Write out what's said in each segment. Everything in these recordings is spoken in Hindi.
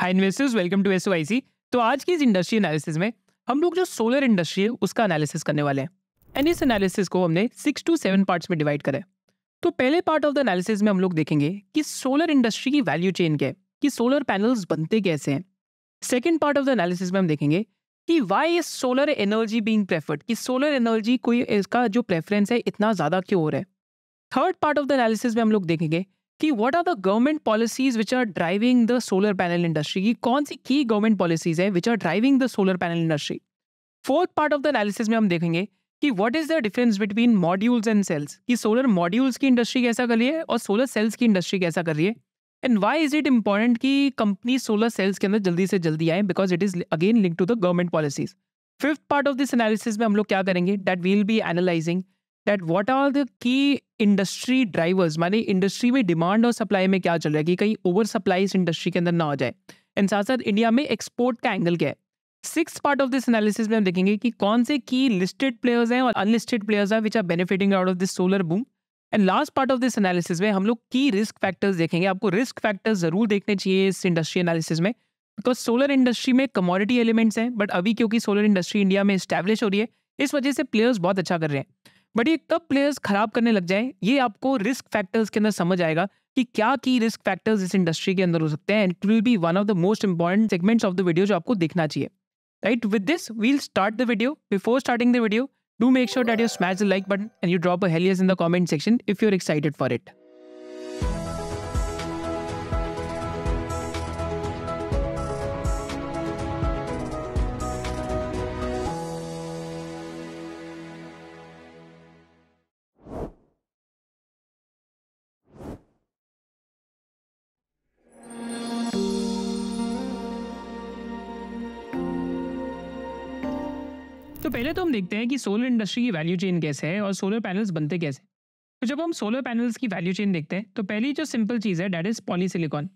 Hi investors welcome to S तो आज की इस इंडस्ट्री एनालिसिस में हम लोग जो सोलर इंडस्ट्री है उसका एनालिसिस करने वाले हैं एंड इस एनालिसिस को हमने सिक्स टू सेवन पार्ट्स में डिवाइड करा है तो पहले पार्ट ऑफ द एनालिसिस में हम लोग देखेंगे कि सोलर इंडस्ट्री की वैल्यू चेन क्या है कि सोलर पैनल्स बनते कैसे हैं second part of the analysis में हम देखेंगे कि why is solar energy being preferred कि सोलर एनर्जी कोई इसका जो प्रेफरेंस है इतना ज़्यादा क्यों हो रहा है third part of the analysis में हम लोग देखेंगे कि what are the government policies which are driving the solar panel industry की कौन सी की गवर्नमेंट पॉलिसीज है which are driving the solar panel industry fourth part of the analysis में हम देखेंगे कि what is the difference between modules and cells कि सोलर मॉड्यूल्स की इंडस्ट्री कैसा कर रही है और सोलर सेल्स की इंडस्ट्री कैसा कर रही है and why is it important कि कंपनी सोलर सेल्स के अंदर जल्दी से जल्दी आए because it is again link to the government policies fifth part of this analysis में हम लोग क्या करेंगे that will be analyzing that what are the key industry drivers माने इंडस्ट्री में डिमांड और सप्लाई में क्या चल रहा है कि कहीं ओवर सप्लाई इस इंडस्ट्री के अंदर ना हो जाए एंड साथ साथ इंडिया में एक्सपोर्ट का एंगल क्या है six part of this analysis में हम देखेंगे कि कौन से की लिस्टेड प्लेयर्स हैं और अनलिस्टेड प्लेयर्स हैं which are benefiting out of this solar boom and last part of this analysis में हम लोग की रिस्क फैक्टर्स देखेंगे आपको रिस्क फैक्टर्स जरूर देखने चाहिए इस इंडस्ट्री एनालिसिस में बिकॉज सोलर इंडस्ट्री में कमोडिटी एलिमेंट्स हैं बट अभी क्योंकि सोलर इंडस्ट्री इंडिया में स्टैब्लिश हो रही है इस वजह से प्लेयर्स बहुत अच्छा कर रहे हैं बट ये कब प्लेयर्स खराब करने लग जाए ये आपको रिस्क फैक्टर्स के अंदर समझ आएगा कि क्या की रिस्क फैक्टर्स इस इंडस्ट्री के अंदर हो सकते हैं and it will be one of the most important segments of the video जो आपको देखना चाहिए right with this will start the video before starting the video do make sure that you smash the like button and you drop a hell yes in the comment section if you are excited for it पहले तो हम देखते हैं कि सोलर इंडस्ट्री की वैल्यू चेन कैसे है और सोलर पैनल्स बनते कैसे तो जब हम सोलर पैनल्स की वैल्यू चेन देखते हैं तो पहली जो सिंपल चीज़ है डैट इज़ पॉलीसिलिकॉन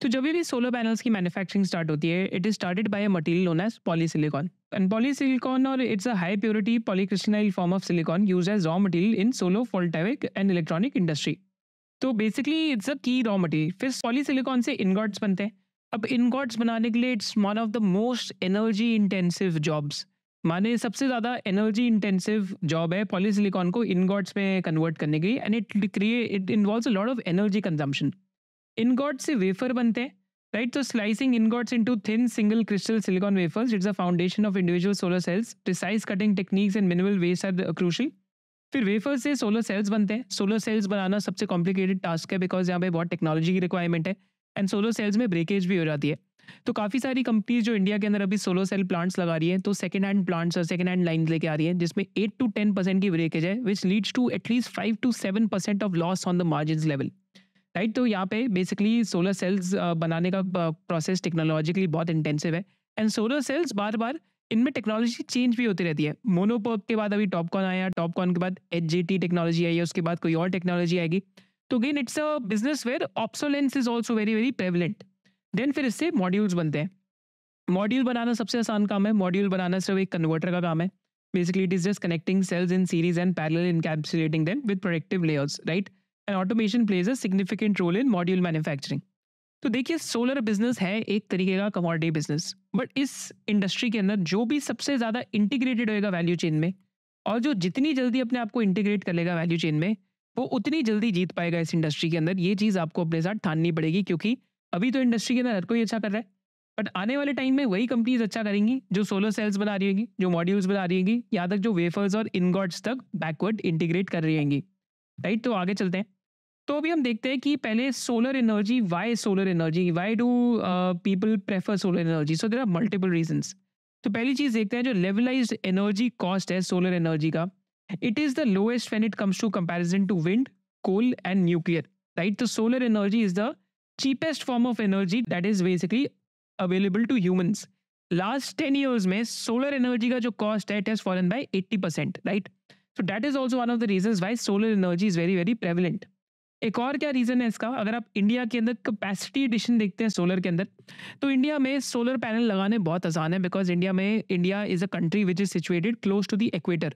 तो जब भी सोलर पैनल्स की मैन्युफैक्चरिंग स्टार्ट होती है it is started by a material known as polysilicon and polysilicon और it's a high purity polycrystalline form of silicon use as raw material in solar photovoltaic and electronic industry तो basically it's a key raw material फिर पॉलीसिलिकॉन से इनगॉट्स बनते हैं अब इनगॉट्स बनाने के लिए it's one of the most energy intensive jobs माने सबसे ज़्यादा एनर्जी इंटेंसिव जॉब है पॉलीसिलिकॉन को इन गॉड्स में कन्वर्ट करने की and it create it involve a lot of energy consumption गॉड्स से वेफर बनते हैं राइट तो slicing in into thin single crystal silicon wafers it's a foundation of individual solar cells precise cutting techniques and minimal waste are crucial फिर वेफर से सोलर सेल्स बनते हैं सोलर सेल्स बनाना सबसे कॉम्प्लिकेटेड टास्क है बिकॉज यहाँ पे बहुत टेक्नोलॉजी की रिक्वायरमेंट है एंड सोलर सेल्स में ब्रेकेज भी हो जाती है तो काफ़ी सारी कंपनीज जो इंडिया के अंदर अभी सोलो सेल प्लांट्स लगा रही है तो सेकेंड हैंड प्लांट्स और सेकेंड हैंड लाइन लेके आ रही है जिसमें एट टू टेन परसेंट की ब्रेकेज है which leads to at least five to seven percent of loss on the margin level right तो यहाँ पे बेसिकली सोलर सेल्स बनाने का प्रोसेस uh, टेक्नोलॉजिकली बहुत इंटेंसिव है एंड सोलर सेल्स बार बार इनमें टेक्नोलॉजी चेंज भी होती रहती है मोनोपर्क के बाद अभी टॉपकॉन आया टॉपकॉन के बाद एच टेक्नोलॉजी आई है उसके बाद कोई और टेक्नोलॉजी आएगी तो again it's a business where obsolescence is also very very prevalent then फिर इससे मॉड्यूल्स बनते हैं मॉड्यूल बनाना सबसे आसान काम है मॉड्यूल बनाना सिर्फ एक कन्वर्टर का काम है basically it is just connecting cells in series and parallel encapsulating them with productive layers right and automation plays a significant role in module manufacturing तो देखिए सोलर बिजनेस है एक तरीके का कमोडिटी बिजनेस बट इस इंडस्ट्री के अंदर जो भी सबसे ज़्यादा इंटीग्रेटेड होएगा वैल्यू चेन में और जो जितनी जल्दी अपने आप को इंटीग्रेट कर लेगा वैल्यू चेन में वो उतनी जल्दी जीत पाएगा इस इंडस्ट्री के अंदर ये चीज़ आपको अपने साथ ठाननी पड़ेगी क्योंकि अभी तो इंडस्ट्री के अंदर हर कोई अच्छा कर रहा है बट आने वाले टाइम में वही कंपनीज अच्छा करेंगी जो सोलर सेल्स बना रही होंगी जो मॉड्यूल्स बना रही होंगी यहाँ तक जो वेफर्स और इनगॉड्स तक बैकवर्ड इंटीग्रेट कर रही होंगी राइट तो आगे चलते हैं तो अभी हम देखते हैं कि पहले solar energy why solar energy why do people prefer solar energy so there are multiple reasons तो पहली चीज़ देखते हैं जो लेवलाइज एनर्जी कॉस्ट है सोलर एनर्जी का it is the lowest when it comes to comparison to wind coal and nuclear right तो solar energy is the cheapest form of energy that is basically available to humans last ten years में सोलर एनर्जी का जो कॉस्ट है it has fallen by eighty percent right so that is also one of the reason why solar energy is very very prevalent एक और क्या रीज़न है इसका अगर आप इंडिया के अंदर कैपेसिटी एडिशन देखते हैं सोलर के अंदर तो इंडिया में सोलर पैनल लगाने बहुत आसान है बिकॉज इंडिया में India is a country which is situated close to the equator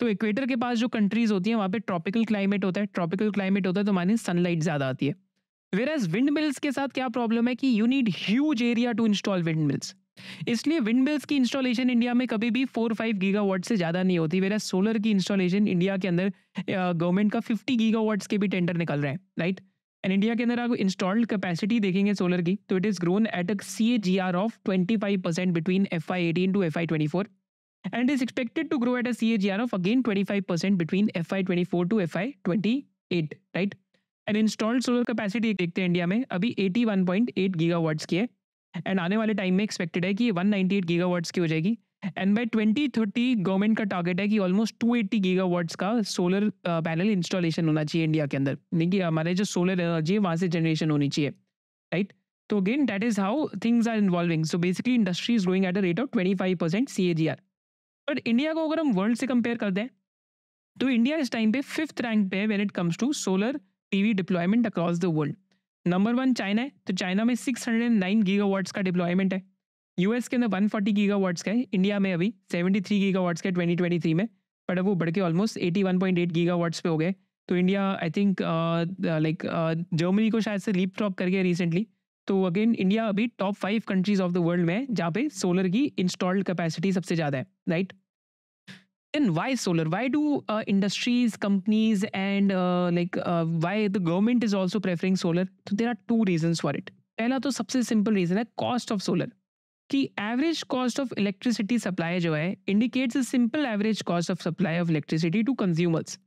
तो इक्वेटर के पास जो कंट्रीज़ होती हैं वहाँ पे ट्रॉपिकल क्लाइमेट होता है ट्रॉपिकल क्लाइमेट होता है तो मानी सनलाइट ज़्यादा आती है वेर एज विंड मिल्स के साथ क्या प्रॉब्लम है कि you need huge area to install wind mills इसलिए विंड मिल्स की इंस्टॉलेशन इंडिया में कभी भी फोर फाइव गीगावाट से ज़्यादा नहीं होती वेरा सोलर की इंस्टॉलेशन इंडिया के अंदर गवर्नमेंट का फिफ्टी गीगावाट्स के भी टेंडर निकल रहे हैं राइट एंड इंडिया के अंदर आप इंस्टॉल्ड कैपेसिटी देखेंगे सोलर की तो it is grown at a C A G R of twenty five percent between F I eighteen to F I twenty four and is expected to grow at a C A G R of again twenty five percent between F I twenty four to F I twenty eight right and installed solar capacity देखते हैं इंडिया में अभी eighty one point eight giga gigawatts की है एंड आने वाले टाइम में एक्सपेक्टेड है कि ये गीगा वर्ड्स की हो जाएगी and by twenty thirty government का टारगेट है कि almost two eighty gigawatts का सोलर पैनल इंस्टॉलेशन होना चाहिए इंडिया के अंदर यानी कि हमारे जो सोलर एनर्जी है वहाँ से जनरेशन होनी चाहिए राइट तो again that is how things are involving so basically industry is growing at a rate of twenty five percent C A G R but India को अगर हम वर्ल्ड से कंपेयर कर दें तो इंडिया इस टाइम पे फिफ्थ रैंक पे है when it comes to solar PV deployment across the world number one China है तो चाइना में six hundred and nine gigawatts का डिप्लॉयमेंट है यूएस के अंदर वन फोर्टी गीगा वर्ड्स का है इंडिया में अभी सेवेंटी थ्री गीगा वर्ड्स का ट्वेंटी ट्वेंटी थ्री में बट वो बढ़ के almost eighty one point eight giga gigawatts पे हो गए तो India I think like Germany को शायद से लीप ड्रॉप गया रिसेंटली तो अगेन इंडिया अभी top five countries of the world में जहाँ पे सोलर की इंस्टॉल्ड कैपेसिटी सबसे ज़्यादा है right right? then why solar why do uh, industries companies and uh, like uh, why the government is also preferring solar so there are two reasons for it पहला तो सबसे सिंपल रीजन है कॉस्ट ऑफ सोलर कि average cost of electricity supply जो है indicates simple average cost of supply of electricity to consumers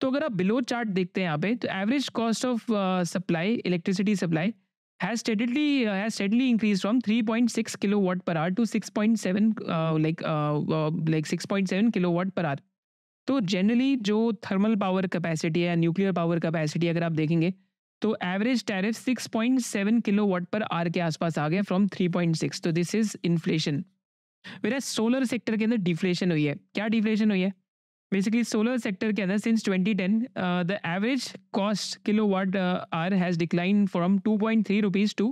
तो अगर आप बिलो चार्ट देखते हैं यहाँ पे तो average cost of supply electricity supply has steadily uh, has steadily increased from 3.6 kilowatt per hour to 6.7 uh, like uh, uh like 6.7 kilowatt per hour तो जनरली जो थर्मल पावर कैपेसिटी है न्यूक्लियर पावर कैपेसिटी अगर आप देखेंगे तो average tariff 6.7 kilowatt per hour के आसपास आ गया फ्रॉम 3.6 तो दिस इज इन्फ्लेशन मेरा सोलर सेक्टर के अंदर डिफ्लेशन हुई है क्या डिफ्लेशन हुई है बेसिकली सोलर सेक्टर के अंदर since 2010 ten the average cost kilowatt hour has decline from two point three rupees to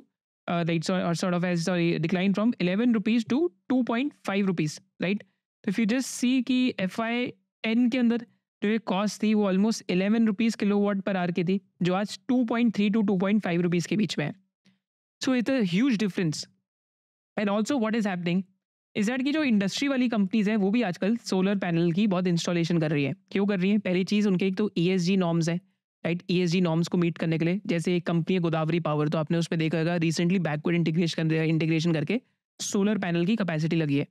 right of as sorry decline from eleven rupees to two point five rupees right तो फिर जस्ट सी कि एफ आई टेन के अंदर जो एक कॉस्ट थी वो almost eleven rupees kilowatt per hour की थी जो आज two point three to two point five rupees के बीच में है so it a difference and also what is happening Israel की जो इंडस्ट्री वाली कंपनीज हैं वो भी आजकल सोलर पैनल की बहुत इंस्टॉलेशन कर रही है क्यों कर रही है पहली चीज़ उनके एक तो ई नॉर्म्स है राइट ई एस नॉर्म्स को मीट करने के लिए जैसे एक कंपनी है गोदावरी पावर तो आपने उसमें देखा होगा रिसेंटली बैकवर्ड इंटीग्रेशन इंटीग्रेशन करके सोलर पैनल की कैपेसिटी लगी है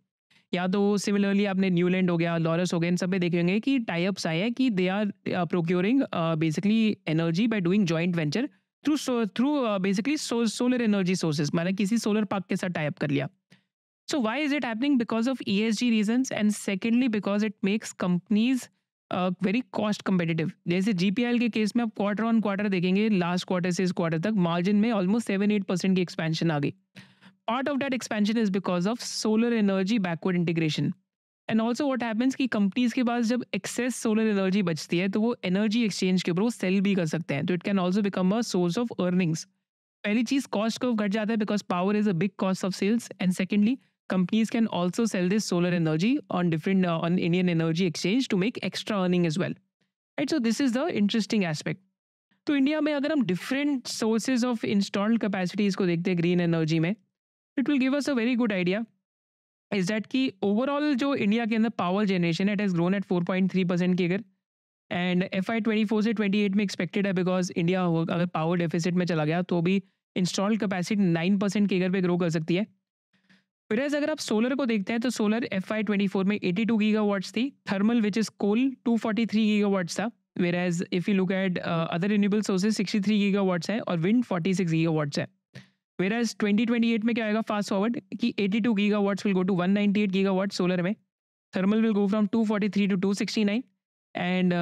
या तो सिमिलरली आपने न्यूलैंड हो गया लॉरस हो गया इन सब में देखेंगे कि टाइप्स आए हैं कि they are procuring basically energy by doing joint venture through through basically solar energy sources मैंने किसी सोलर पार्क के साथ टाइप कर लिया So why is it happening? Because of ESG reasons, and secondly, because it makes companies very cost competitive जैसे जीपीएल के केस में आप क्वार्टर ऑन क्वार्टर देखेंगे लास्ट क्वार्टर से इस क्वार्टर तक मार्जिन में ऑलमोस्ट सेवन एट परसेंट की एक्सपेंशन आ गई part of that expansion is because of solar energy backward integration and also what happens कि कंपनीज के पास जब एक्सेस सोलर एनर्जी बचती है तो वो एनर्जी एक्सचेंज के ऊपर वो सेल भी कर सकते हैं तो it can also become a source of earnings पहली चीज कॉस्ट को घट जाता है because power is a big cost of sales and secondly companies can also sell this solar energy on different uh, on Indian energy exchange to make extra earning as well. Right, so this is the interesting aspect. तो इंडिया में अगर हम different sources of installed capacities को देखते हैं ग्रीन एनर्जी में it will give us a very good idea is that कि ओवरऑल जो इंडिया के अंदर power generation it has grown at 4.3 percent की अगर and F I twenty four से ट्वेंटी एट में एक्सपेक्टेड है बिकॉज इंडिया अगर पावर डेफिसिट में चला गया तो भी इंस्टॉल्ड कैपेसिटी नाइन परसेंट की अगर पे ग्रो कर सकती है एज अगर आप सोलर को देखते हैं तो सोलर एफ आई ट्वेंटी फोर में एटी टू गीगा वर्ड्स थी thermal which is coal two forty three giga gigawatts था whereas if you look at other renewable sources sixty three giga gigawatts है और wind forty six gigawatts है whereas twenty twenty eight में क्या आएगा फास्ट फॉरवर्ड की eighty two giga gigawatts will go to one ninety eight गीगा वर्ड सोलर में thermal will go from two forty three to two sixty nine and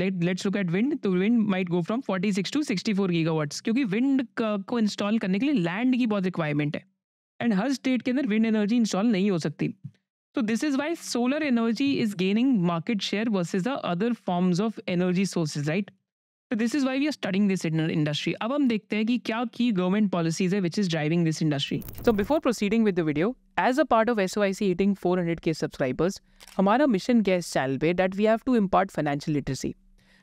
let let's look at wind तो wind might go from forty six to sixty four gigawatts क्योंकि विंड को इंस्टॉल करने के लिए लैंड की बहुत रिक्वायरमेंट है एंड हर स्टेट के अंदर विंड एनर्जी इंस्टॉल नहीं हो सकती तो this is why solar energy is gaining market share versus the other forms of energy sources right तो this is why we are studying this industry अब हम देखते हैं कि क्या की गवर्नमेंट पॉलिसीज है which is driving this industry so before proceeding with the video as a part of S O I C hitting four hundred K subscribers हमारा मिशन क्या इस चैनल पे that we have to impart financial literacy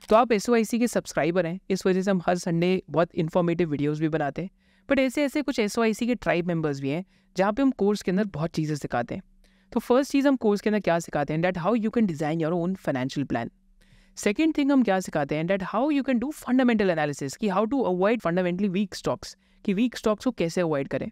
तो आप एस ओ आई सी के सब्सक्राइबर हैं इस वजह से हम हर संडे बहुत इन्फॉर्मेटिव वीडियोज भी बनाते हैं बट ऐसे ऐसे कुछ एस के ट्राइब मेम्बर्स भी हैं जहाँ पे हम कोर्स के अंदर बहुत चीज़ें सिखाते हैं तो फर्स्ट चीज़ हम कोर्स के अंदर क्या सिखाते हैं that how you can design your own financial plan second thing हम क्या सिखाते हैं that how you can do fundamental analysis कि how to avoid fundamentally weak stocks कि वीक स्टॉक्स को कैसे अवॉइड करें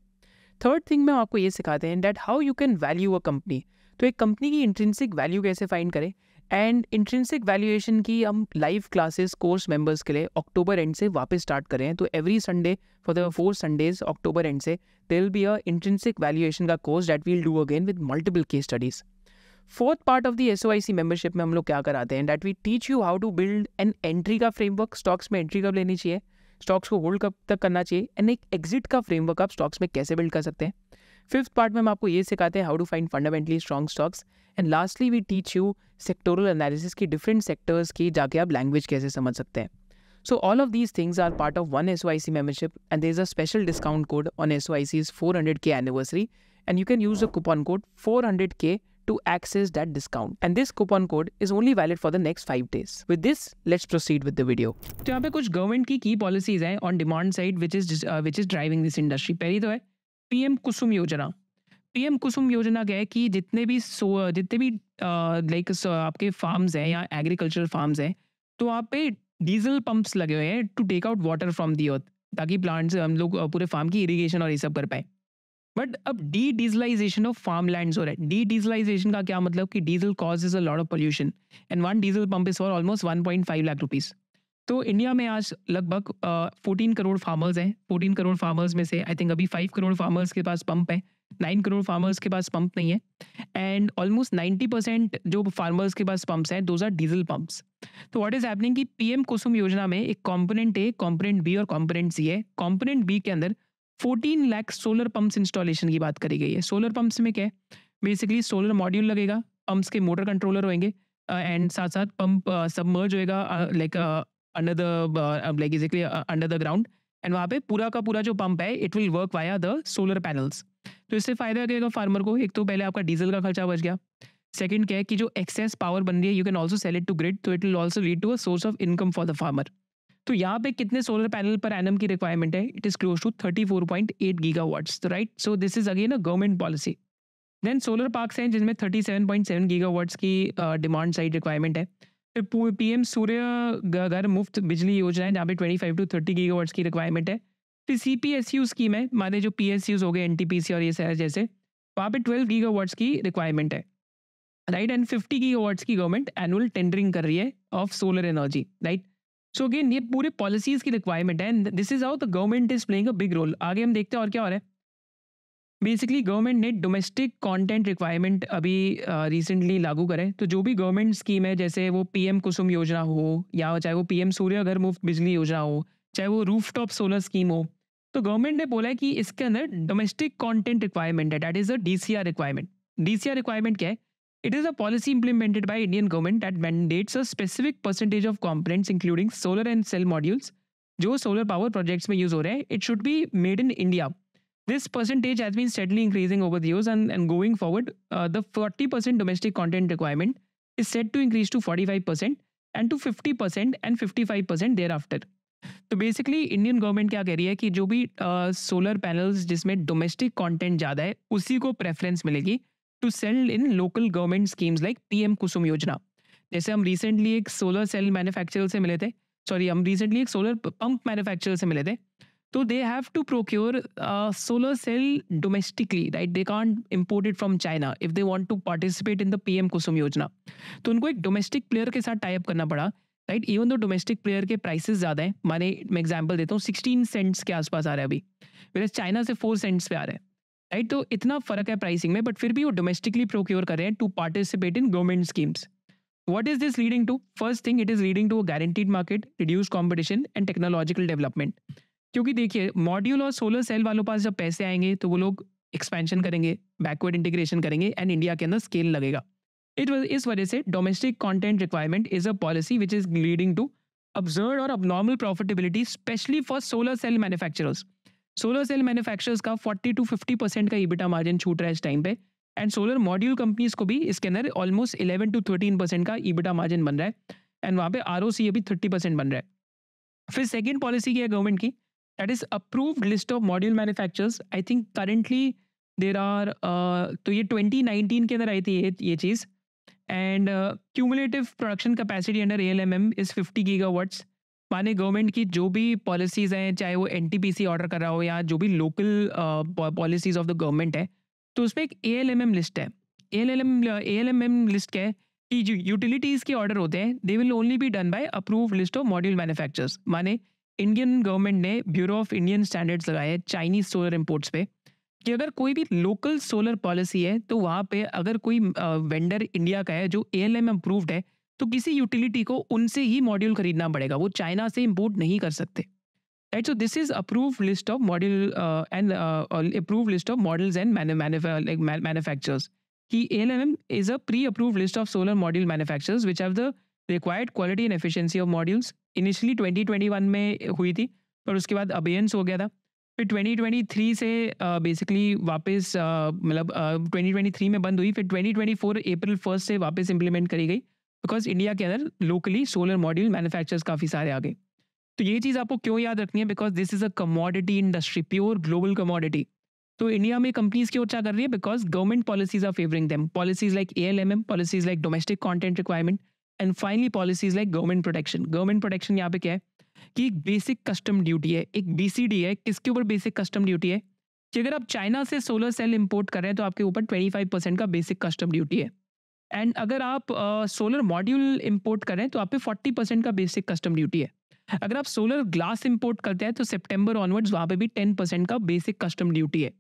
थर्ड थिंग में हम आपको ये सिखाते हैं that how you can value a company तो एक कंपनी की इंट्रेंसिक वैल्यू कैसे फाइंड करें एंड इंट्रेंसिक वैल्यूएशन की हम लाइव क्लासेस कोर्स मेंबर्स के लिए अक्टूबर एंड से वापस स्टार्ट कर रहे हैं तो every Sunday for the four Sundays October and से they will be a intrinsic valuation का course that we'll do again with multiple case studies fourth part of the S O I C membership में हम लोग क्या कराते हैं that we teach you how to build an entry का फ्रेमवर्क स्टॉक्स में एंट्री कब लेनी चाहिए स्टॉक्स को होल्ड कब तक करना चाहिए एंड एक एग्जिट का फ्रेमवर्क आप स्टॉक्स में कैसे बिल्ड कर सकते हैं फिफ्थ पार्ट में हम आपको ये सिखाते हैं how to find fundamentally strong stocks and lastly we teach you sectoral analysis की डिफरेंट सेक्टर्स की जाके आप लैंग्वेज कैसे समझ सकते हैं so all of these things are part of one S Y C membership and there is a special discount code on S Y C's four hundred K anniversary and you can use a coupon code four hundred K to access that discount and this coupon code is only valid for the next five days with this let's proceed with the video तो यहाँ पे कुछ गवर्नमेंट की की पॉलिसीज हैं on demand side which is which is driving this industry पहली तो है पीएम कुसुम योजना पीएम कुसुम योजना क्या है कि जितने भी सो जितने भी लाइक आपके फार्म्स हैं या एग्रीकल्चर फार्म्स हैं तो वहाँ पे डीजल पंप्स लगे हुए हैं to take out water from the earth ताकि प्लांट्स हम लोग पूरे फार्म की इरीगेशन और ये सब कर पाए बट अब de dieselization of farm land हो रहा है डी डीजलाइजेशन का क्या मतलब कि diesel cause is a lot of pollution and one diesel pump is for almost one point five lakh rupees तो इंडिया में आज लगभग फोर्टीन करोड़ फार्मर्स हैं फोर्टीन करोड़ फार्मर्स में से आई थिंक अभी फाइव करोड़ फार्मर्स के पास पंप है नाइन करोड़ फार्मर्स के पास पंप नहीं है एंड ऑलमोस्ट नाइन्टी परसेंट जो फार्मर्स के पास पंप्स हैं दोज आर डीजल पंप्स तो व्हाट इज हैपनिंग कि पीएम कुसुम योजना में एक कॉम्पोनेंट ए कॉम्पोनेंट बी और कॉम्पोनेंट सी है कॉम्पोनेंट बी के अंदर fourteen lakhs solar pumps installation की बात करी गई है सोलर पंप्स में क्या है बेसिकली सोलर मॉड्यूल लगेगा पंप्स के मोटर कंट्रोलर होंगे एंड साथ साथ पंप सबमर्ज होएगा like under the like easily under the ground and वहाँ पे पूरा का पूरा जो पंप है it will work via the solar panels तो इससे फायदा करेगा फार्मर को एक तो पहले आपका डीजल का खर्चा बच गया सेकंड क्या है कि जो एक्सेस पावर बन रही है you can also sell it to grid तो it will also lead to a source of income for the farmer तो यहाँ पे कितने सोलर पैनल पर एनम की रिक्वायरमेंट है it is close to thirty four point eight giga watts right so this is again a government policy then solar parks हैं जिसमें thirty seven point seven giga watts की डिमांड साइड रिक्वायरमेंट है फिर पीएम सूर्य घर मुफ्त बिजली योजना है जहाँ पे 25 टू 30 गीगावाट्स की रिक्वायरमेंट है फिर C P S U scheme है माने जो पी एस यूज हो गए एन टी पी सी और ये सारे जैसे वहाँ पे 12 गीगावाट्स की रिक्वायरमेंट है राइट एंड 50 गीगावाट्स की गवर्नमेंट एनुअल टेंडरिंग कर रही है of solar energy right so again ये पूरे पॉलिसीज की रिक्वायरमेंट है and this is how the government is playing a big role आगे हम देखते हैं और क्या हो रहा है बेसिकली गवर्नमेंट ने डोमेस्टिक कंटेंट रिक्वायरमेंट अभी रिसेंटली लागू करें तो जो भी गवर्नमेंट स्कीम है जैसे वो पीएम कुसुम योजना हो या चाहे वो पीएम सूर्य घर मुफ्त बिजली योजना हो चाहे वो रूफ टॉप सोलर स्कीम हो तो गवर्नमेंट ने बोला है कि इसके अंदर डोमेस्टिक कॉन्टेंट रिक्वायरमेंट है that is a D C R requirement D C R requirement क्या है it is a policy implemented by Indian government that mandates a specific percentage of components including solar and cell modules जो सोलर पावर प्रोजेक्ट्स में यूज हो रहे हैं it should be made in India This percentage has been steadily increasing over the years, and, and going forward, uh, the 40% domestic content requirement is set to increase to 45% and to 50% and 55% thereafter. तो बेसिकली इंडियन गवर्नमेंट क्या कह रही है कि जो भी सोलर uh, पैनल्स जिसमें डोमेस्टिक कंटेंट ज़्यादा है उसी को प्रेफरेंस मिलेगी to sell in local government schemes like PM Kusum Yojana जैसे हम रिसेंटली एक सोलर सेल मैन्युफैक्चरर से मिले थे सॉरी हम रिसेंटली एक सोलर पंप मैन्युफैक्चरर से मिले थे तो they have to procure solar cell domestically right they can't imported from China if they want to participate in the P M Kusum Yojana तो उनको एक डोमेस्टिक प्लेयर के साथ टाइप करना पड़ा right even though domestic player के प्राइसेस ज्यादा हैं माने मैं एग्जाम्पल देता हूँ सिक्सटीन सेंट्स के आसपास आ रहे हैं अभी मेरे चाइना से फोर सेंट्स पे आ रहे हैं राइट तो इतना फर्क है प्राइसिंग में बट फिर भी वो डोमेस्टिकली प्रोक्योर कर रहे हैं to participate in government schemes what is this leading to first thing it is leading to a guaranteed market reduce competition and technological development क्योंकि देखिए मॉड्यूल और सोलर सेल वालों पास जब पैसे आएंगे तो वो लोग एक्सपेंशन करेंगे बैकवर्ड इंटीग्रेशन करेंगे एंड इंडिया के अंदर स्केल लगेगा इट इस वजह से domestic content requirement is a policy which is leading to absurd और abnormal profitability specially for solar cell manufacturers solar cell manufacturers का 40 टू 50 परसेंट का ईबिटा मार्जिन छूट रहा है इस टाइम पे एंड सोलर मॉड्यूल कंपनीज को भी इसके अंदर ऑलमोस्ट 11 टू 13 परसेंट का ईबिटा मार्जिन बन रहा है एंड वहाँ पे आर ओ अभी थर्टी परसेंट बन रहा है फिर सेकेंड पॉलिसी की है गवर्नमेंट की that is approved list of module manufacturers I think currently there are तो ये 2019 के अंदर आई थी ये ये चीज़ and cumulative production capacity under L M M is fifty giga watts माने गवर्नमेंट की जो भी पॉलिसीज़ हैं चाहे वो N T P C order कर रहा हो या जो भी local policies of the government है तो उसमें एक A L M M list है A L L M A L M M list क्या है कि जो यूटिलिटीज़ के ऑर्डर होते हैं they will only be done by approve list of module manufacturers माने इंडियन गवर्नमेंट ने ब्यूरो ऑफ इंडियन स्टैंडर्ड्स लगाए हैं चाइनीज सोलर इम्पोर्ट्स पे कि अगर कोई भी लोकल सोलर पॉलिसी है तो वहाँ पे अगर कोई वेंडर इंडिया का है जो ए एल एम अप्रूव्ड है तो किसी यूटिलिटी को उनसे ही मॉड्यूल खरीदना पड़ेगा वो चाइना से इम्पोर्ट नहीं कर सकते right so this is approve list of module and approve list of models and manufacture कि A L M M is a pre approve list of solar module manufacture which have the required quality and efficiency of modules initially 2021 में हुई थी पर उसके बाद अबेयंस हो गया था फिर 2023 से बेसिकली uh, वापस मतलब uh, 2023 में बंद हुई फिर 2024 अप्रैल फर्स्ट से वापस इंप्लीमेंट करी गई बिकॉज इंडिया के अंदर लोकली सोलर मॉड्यूल मैनुफैक्चर काफ़ी सारे आ गए तो ये चीज़ आपको क्यों याद रखनी है because this is a commodity industry pure global commodity तो इंडिया में कंपनीज क्यों अच्छा कर रही है because government policies are favouring them policies like A L M M policies like domestic content requirement and finally policies like government protection government protection यहाँ पे क्या है कि एक बेसिक कस्टम ड्यूटी है एक बीसीडी है किसके ऊपर बेसिक कस्टम ड्यूटी है कि अगर आप चाइना से सोलर सेल इंपोर्ट कर रहे हैं तो आपके ऊपर फाइव परसेंट का बेसिक कस्टम ड्यूटी है एंड अगर आप सोलर मॉड्यूल इंपोर्ट कर रहे हैं तो आप पे फोर्टी परसेंट का बेसिक कस्टम ड्यूटी है अगर आप सोलर ग्लास इंपोर्ट करते हैं तो सेप्टेम्बर ऑनवर्ड्स वहाँ पे भी टेन परसेंट का बेसिक कस्टम ड्यूटी है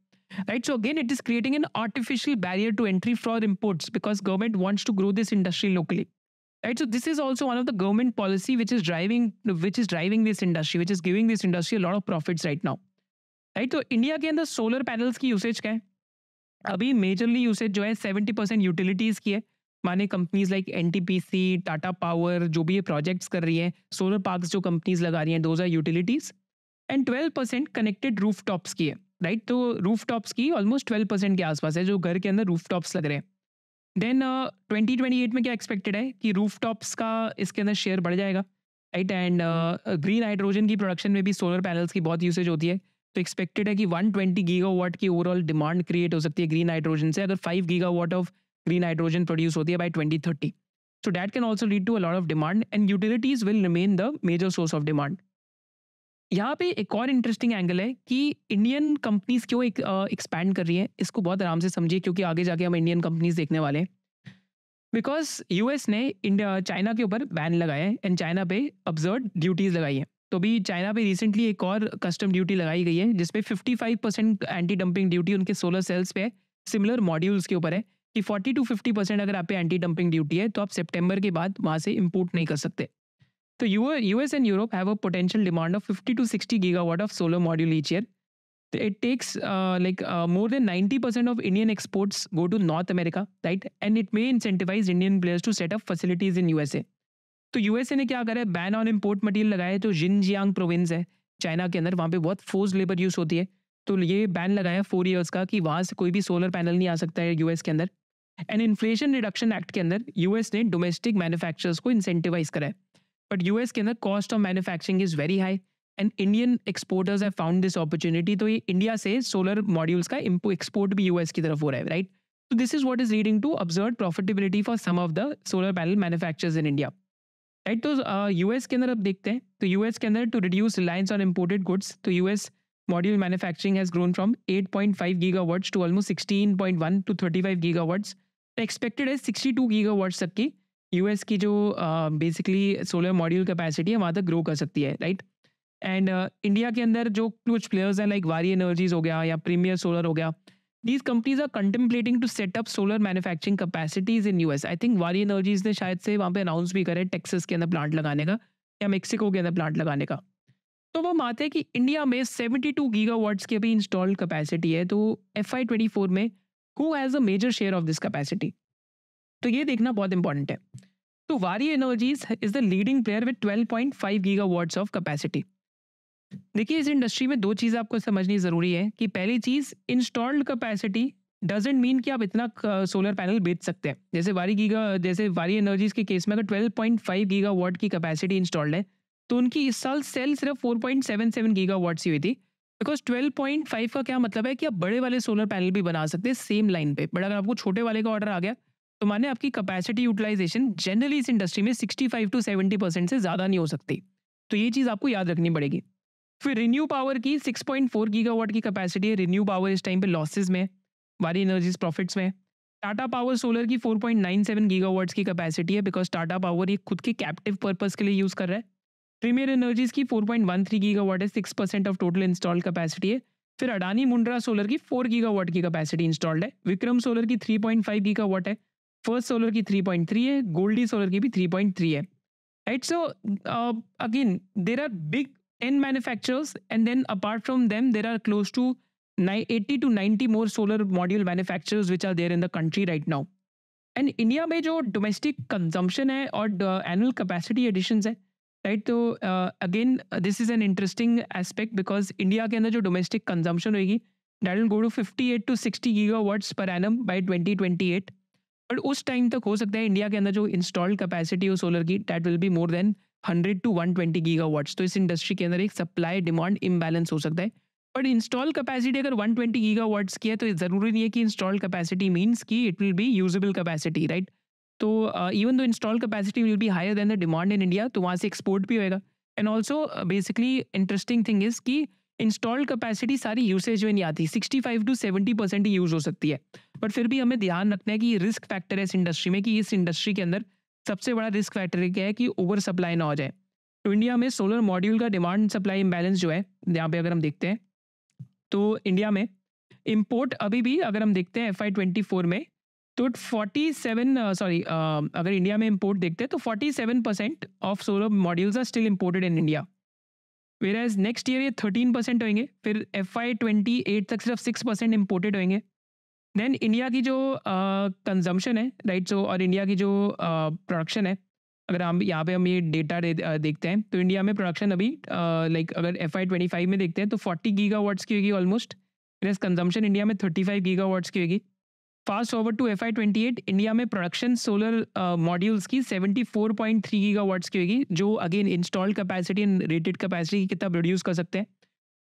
right so again it is creating an artificial barrier to entry for imports because government wants to grow this industry locally right so this is also one of the government policy which is driving which is driving this industry which is giving this industry a lot of profits right now right तो इंडिया के अंदर सोलर पैनल्स की यूसेज क्या है अभी मेजरली यूसेज जो है सेवेंटी परसेंट यूटिलिटीज़ की माने companies like an Tata Power जो भी ये प्रोजेक्ट्स कर रही है सोलर पार्क्स जो कंपनीज लगा रही हैं those are utilities and twelve percent connected rooftops की है राइट right? तो रूफ टॉप्स की ऑलमोस्ट ट्वेल्व परसेंट के आसपास है जो घर के अंदर रूफ टॉप्स लग रहे हैं देन ट्वेंटी ट्वेंटी एट में क्या एक्सपेक्टेड है कि रूफ टॉप्स का इसके अंदर शेयर बढ़ जाएगा राइट एंड ग्रीन हाइड्रोजन की प्रोडक्शन में भी सोलर पैनल्स की बहुत यूसेज होती है तो एक्सपेक्टेड है कि वन ट्वेंटी गीगा वॉट की ओवरऑल डिमांड क्रिएट हो सकती है ग्रीन हाइड्रोजन से अगर five giga what of green hydrogen produce होती है twenty thirty so that can also lead to a lot of demand and utilities will remain the major source of demand यहाँ पे एक और इंटरेस्टिंग एंगल है कि इंडियन कंपनीज क्यों एक एक्सपैंड कर रही है इसको बहुत आराम से समझिए क्योंकि आगे जाके हम इंडियन कंपनीज देखने वाले हैं बिकॉज यूएस ने इंडिया चाइना के ऊपर बैन लगाए हैं एंड चाइना पे अब्जर्ड ड्यूटीज लगाई है तो भी चाइना पे रिसेंटली एक और कस्टम ड्यूटी लगाई गई है जिसपे fifty five percent anti dumping duty उनके सोलर सेल्स पे है सिमिलर मॉड्यूल्स के ऊपर है कि फोर्टी टू फिफ्टी परसेंट अगर आप पे एंटी डंपिंग ड्यूटी है तो आप सेप्टेम्बर के बाद वहाँ से इम्पोर्ट नहीं कर सकते तो U U S and Europe have a potential demand of fifty two giga what of solar module each year तो it takes like more than 90 percent of Indian exports go to North America right and it may incentivise Indian players to set up facilities in a तो यू एस ए ने क्या करा है बैन ऑन इम्पोर्ट मटीरियल लगाया जिन जियांग प्रोविंस है चाइना के अंदर वहाँ पर बहुत फोर्स लेबर यूज होती है तो ये बैन लगाया फोर ईयर्स का कि वहाँ से कोई भी सोलर पैनल नहीं आ सकता है यू एस के अंदर एंड इन्फ्लेशन रिडक्शन एक्ट के अंदर यू एस ने डोमेस्टिक मैन्युफैक्चरर्स को इंसेंटिवाइज कराया बट यूएस के अंदर cost of manufacturing is very high and Indian exporters have found this opportunity तो ये इंडिया से सोलर मॉड्यूल्स का एक्सपोर्ट भी यूएस की तरफ हो रहा है राइट तो this is what is leading to absurd profitability for some of the solar panel manufacture in India right तो यूएस के अंदर अब देखते हैं तो यूएस के अंदर to reduce reliance on imported goods तो US module manufacturing has grown from giga watts to almost sixteen point one to thirty five giga watts expected है सिक्सटी टू गीगा वर्ड्स तक की यूएस की जो बेसिकली सोलर मॉड्यूल कैपेसिटी है वहाँ तक ग्रो कर सकती है राइट एंड इंडिया के अंदर जो कुछ प्लेयर्स हैं लाइक वारी एनर्जीज हो गया या प्रीमियर सोलर हो गया these companies are contemplating to set up solar manufacturing capacities in US I think Waaree Energies ने शायद से वहाँ पे अनाउंस भी करे टेक्सस के अंदर प्लांट लगाने का या मेक्सिको के अंदर प्लांट लगाने का तो वो मानते हैं कि इंडिया में सेवेंटी टू गीगा वर्ड्स की अभी इंस्टॉल्ड कपैसिटी है तो एफ आई ट्वेंटी फोर में who has a major share of this capacity तो ये देखना बहुत इंपॉर्टेंट है तो Waaree Energies is the leading player with 12.5 point five giga watts of capacity देखिए इस इंडस्ट्री में दो चीज़ आपको समझनी ज़रूरी है कि पहली चीज़ इंस्टॉल्ड कैपेसिटी डजेंट मीन कि आप इतना सोलर पैनल बेच सकते हैं जैसे वारी गीगा जैसे वारी एनर्जीज के केस में अगर 12.5 गीगा वाट की कैपेसिटी इंस्टॉल्ड है तो उनकी इस साल सेल सिर्फ 4.77 गीगा वाट ही हुई थी बिकॉज 12.5 का क्या मतलब है कि आप बड़े वाले सोलर पैनल भी बना सकते हैं सेम लाइन पे बट अगर आपको छोटे वाले का ऑर्डर आ गया तो माने आपकी कैपेसिटी यूटिलाइजेशन जनरली इस इंडस्ट्री में 65 टू 70 परसेंट से ज़्यादा नहीं हो सकती तो ये चीज़ आपको याद रखनी पड़ेगी फिर रिन्यू पावर की 6.4 पॉइंट गीगावाट की कैपेसिटी है रिन्यू पावर इस टाइम पे लॉसेज में वारी एनर्जीज प्रॉफिट्स में टाटा पावर सोलर की 4.97 पॉइंट गीगावाट्स की कैपेसिटी है बिकॉज टाटा पावर ये खुद के कैप्टिव पर्पज के लिए यूज़ कर रहा है प्रीमियर एनर्जीज की 4.13 पॉइंट गीगावाट है six percent of total install capacity है फिर अडानी मुंड्रा सोलर की फोर गीगावाट की कैपेसिटी इंस्टॉल्ड है विक्रम सोलर की थ्री पॉइंट फाइव गीगावाट है फर्स्ट सोलर की थ्री पॉइंट थ्री है गोल्डी सोलर की भी थ्री पॉइंट थ्री है right so again there are big ten manufacturers and then apart from them there are close to nine eighty to ninety more solar module manufacturers which are there in the country right now and India में जो डोमेस्टिक कंजम्पन है और एनुअल कैपेसिटी एडिशन है राइट तो again this is an interesting aspect because India के अंदर जो डोमेस्टिक कंजम्पन होगी that will go to fifty eight to sixty giga words per annum by twenty twenty eight but उस टाइम तक हो सकता है इंडिया के अंदर जो इंस्टॉल्ड कैपेसिटी हो सोलर की that will be more than hundred to one twenty gigawatts तो इस इंडस्ट्री के अंदर एक सप्लाई डिमांड इम्बैलेंस हो सकता है बट इंस्टॉल कैपेसिटी अगर 120 ट्वेंटी गीगा वाट्स की है तो ज़रूरी नहीं है कि इंस्टॉल कैपेसिटी मीन्स की it will be usable capacity right तो even though install capacity will be higher than the demand in India तो वहाँ से एक्सपोर्ट भी होएगा and also basically interesting thing is की इंस्टॉल्ड कैपेसिटी सारी यूसेज में नहीं आती sixty five to seventy percent ही यूज हो सकती है बट फिर भी हमें ध्यान रखना है कि रिस्क फैक्टर है इस इंडस्ट्री में कि इस इंडस्ट्री के अंदर सबसे बड़ा रिस्क फैक्टर क्या है कि ओवर सप्लाई ना हो जाए तो इंडिया में सोलर मॉड्यूल का डिमांड सप्लाई इम्बैलेंस जो है यहाँ पे अगर हम देखते हैं तो इंडिया में इम्पोर्ट अभी भी अगर हम देखते हैं एफ आई में तो फोर्टी सेवन सॉरी अगर इंडिया में इम्पोर्ट देखते हैं तो forty seven percent of solar modules are still imported in India whereas next year ये थर्टीन परसेंट होंगे फिर एफ आई ट्वेंटी एट तक सिर्फ सिक्स परसेंट इम्पोर्टेड होंगे देन इंडिया की जो कंजम्पशन uh, है राइट right? सो so, और इंडिया की जो प्रोडक्शन uh, है अगर हम यहाँ पे हम ये डेटा दे, देखते हैं तो इंडिया में प्रोडक्शन अभी लाइक अगर एफ आई ट्वेंटी फाइव में देखते हैं तो फोर्टी गीगा वर्ड्स की होगी almost whereas consumption India में थर्टी फाइव गीगा वर्ड्स की होगी fast over to F I twenty eight India में प्रोडक्शन सोलर मॉड्यूल्स की seventy four point three giga watts की होगी जो again installed capacity and rated capacity कितना प्रोड्यूस कर सकते हैं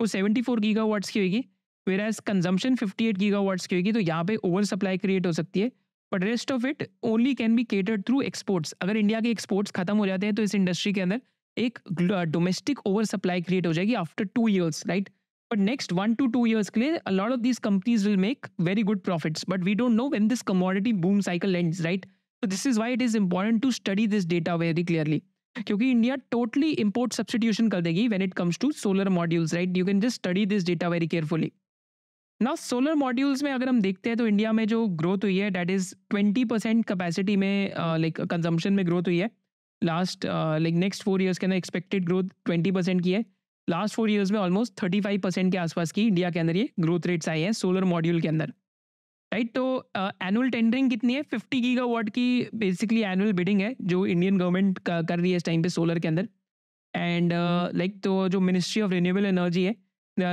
वो सेवेंटी फोर गीगा वाट्स की होगी whereas consumption fifty eight giga watts की होगी तो यहाँ पे ओवर सप्लाई क्रिएट हो सकती है but rest of it only can be catered through exports अगर इंडिया के एक्सपोर्ट्स खत्म हो जाते हैं तो इस इंडस्ट्री के अंदर एक डोमेस्टिक ओवर सप्लाई क्रिएट हो जाएगी after two years right But next one to two years, clear, a lot of these companies will make very good profits. But we don't know when this commodity boom cycle ends, right? So this is why it is important to study this data very clearly. क्योंकि इंडिया टोटली इम्पोर्ट सब्सटीट्यूशन कर देगी when it comes to solar modules right you can just study this data very carefully ना सोलर मॉड्यूल्स में अगर हम देखते हैं तो इंडिया में जो ग्रोथ हुई है डैट इज 20 परसेंट कैपेसिटी में लाइक uh, कंजम्पशन like, में ग्रोथ हुई है last like next four years के अंदर एक्सपेक्टेड ग्रोथ 20 परसेंट की है लास्ट फोर ईयर्स में ऑलमोस्ट थर्टी फाइव परसेंट के आसपास की इंडिया के अंदर ये ग्रोथ रेट्स आई हैं सोलर मॉड्यूल के अंदर राइट तो एनुअल uh, टेंडरिंग कितनी है फिफ्टी गीगा वॉट की बेसिकली एनुअल बिडिंग है जो इंडियन गवर्नमेंट कर रही है इस टाइम पे सोलर के अंदर एंड लाइक uh, हम्म। तो जो मिनिस्ट्री ऑफ रिन्यूएबल एनर्जी है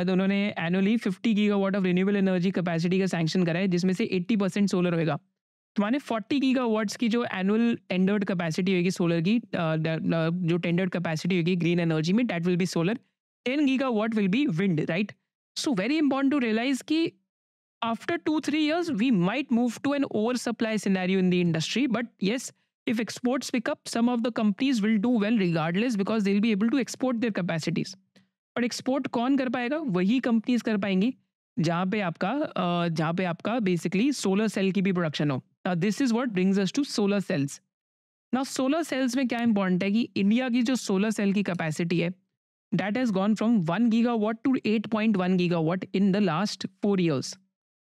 तो उन्होंने annually fifty giga watt of renewable energy capacity का सेंक्शन करा है जिसमें से एट्टी परसेंट सोलर होएगा तो माने फोर्टी गीगा वॉट्स की जो एनुअल टेंडर्ड कैपेसिटी होगी सोलर की uh, जो टेंडर्ड कैपेसिटी होगी ग्रीन एनर्जी में that will be solar 10 gigawatt will be wind, right? So very important to realize ki after two, three years, we might move to an oversupply scenario in the industry. But yes, if exports pick up, some of the companies will do well regardless because they'll be able to export their capacities. और एक्सपोर्ट कौन कर पाएगा वही कंपनीज कर पाएंगी जहाँ पे आपका जहाँ पे आपका बेसिकली सोलर सेल की भी प्रोडक्शन हो this is what brings us to solar cells. Now solar cells में क्या important है कि India की जो solar cell की capacity है that has gone from 1 gigawatt to 8.1 gigawatt in the last 4 years